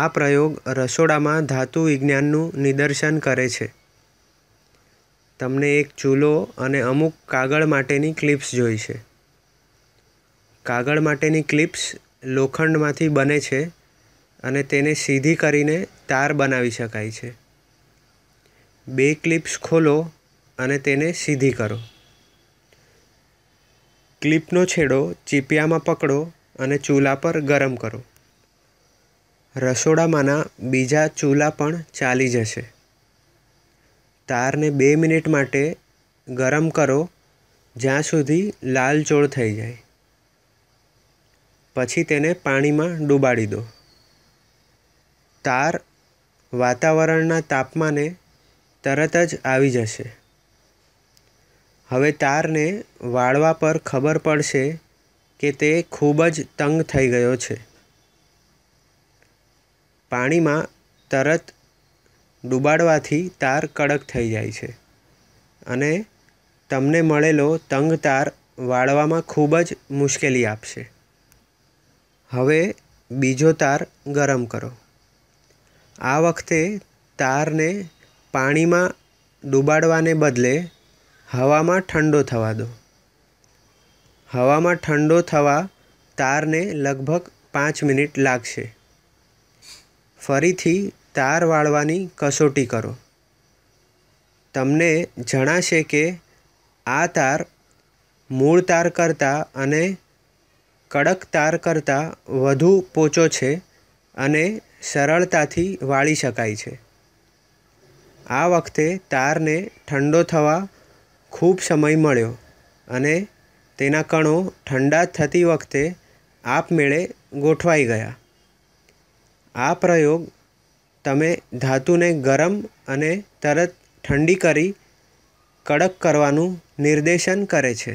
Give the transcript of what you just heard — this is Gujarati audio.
આ પ્રયોગ રસોડામાં ધાતુ વિજ્ઞાનનું નિદર્શન કરે છે તમને એક ચૂલો અને અમુક કાગળ માટેની ક્લિપ્સ જોઈશે કાગળ માટેની ક્લિપ્સ લોખંડમાંથી બને છે અને તેને સીધી કરીને તાર બનાવી શકાય છે બે ક્લિપ્સ ખોલો અને તેને સીધી કરો ક્લિપનો છેડો ચીપિયામાં પકડો અને ચૂલા પર ગરમ કરો રસોડામાંના બીજા ચૂલા પણ ચાલી જશે તારને બે મિનિટ માટે ગરમ કરો જ્યાં સુધી લાલચોળ થઈ જાય પછી તેને પાણીમાં ડૂબાડી દો તાર વાતાવરણના તાપમાને તરત જ આવી જશે હવે તારને વાળવા પર ખબર પડશે કે તે ખૂબ જ તંગ થઈ ગયો છે પાણીમાં તરત ડૂબાડવાથી તાર કડક થઈ જાય છે અને તમને મળેલો તંગ તાર વાળવામાં ખૂબ જ મુશ્કેલી આપશે હવે બીજો તાર ગરમ કરો આ વખતે તારને પાણીમાં ડૂબાડવાને બદલે હવામાં ઠંડો થવા દો હવામાં ઠંડો થવા તારને લગભગ પાંચ મિનિટ લાગશે ફરીથી તાર વાળવાની કસોટી કરો તમને જણાશે કે આ તાર મૂળ તાર કરતાં અને કડક તાર કરતાં વધુ પોચો છે અને સરળતાથી વાળી શકાય છે આ વખતે તારને ઠંડો થવા ખૂબ સમય મળ્યો અને તેના કણો ઠંડા થતી વખતે આપમેળે ગોઠવાઈ ગયા આ પ્રયોગ તમે ધાતુને ગરમ અને તરત ઠંડી કરી કડક કરવાનું નિર્દેશન કરે છે